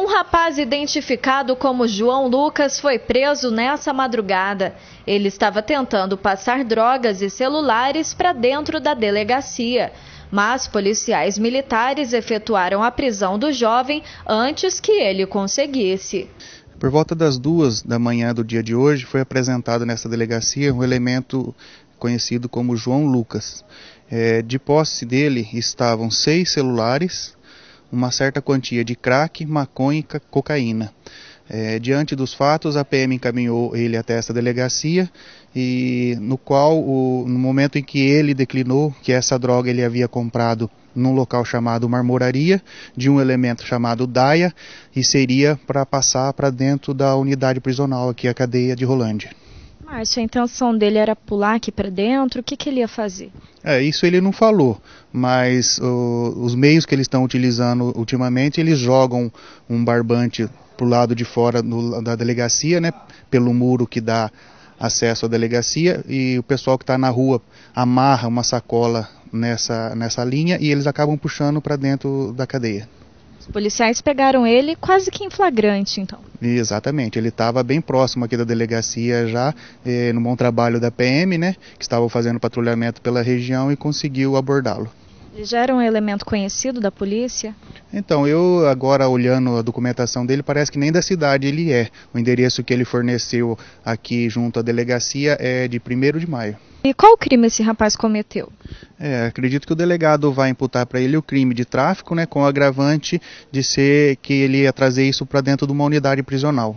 Um rapaz identificado como João Lucas foi preso nessa madrugada. Ele estava tentando passar drogas e celulares para dentro da delegacia, mas policiais militares efetuaram a prisão do jovem antes que ele conseguisse. Por volta das duas da manhã do dia de hoje, foi apresentado nessa delegacia um elemento conhecido como João Lucas. É, de posse dele estavam seis celulares, uma certa quantia de crack, maconha e cocaína. É, diante dos fatos, a PM encaminhou ele até essa delegacia e no qual, o, no momento em que ele declinou que essa droga ele havia comprado num local chamado Marmoraria, de um elemento chamado Daia, e seria para passar para dentro da unidade prisional aqui, a cadeia de Rolândia. Márcio, a intenção dele era pular aqui para dentro? O que, que, ele ia fazer? É, isso ele não falou, mas o, os meios que eles estão utilizando ultimamente, eles jogam um barbante para o lado de fora no, da delegacia, né, pelo muro que dá acesso à delegacia, e o pessoal que está na rua amarra uma sacola nessa, nessa linha e eles acabam puxando para dentro da cadeia policiais pegaram ele quase que em flagrante, então. Exatamente, ele estava bem próximo aqui da delegacia já, eh, no bom trabalho da PM, né, que estava fazendo patrulhamento pela região e conseguiu abordá-lo. Ele já era um elemento conhecido da polícia? Então, eu agora olhando a documentação dele, parece que nem da cidade ele é. O endereço que ele forneceu aqui junto à delegacia é de 1 de maio. E qual crime esse rapaz cometeu? É, acredito que o delegado vai imputar para ele o crime de tráfico, né, com o agravante de ser que ele ia trazer isso para dentro de uma unidade prisional.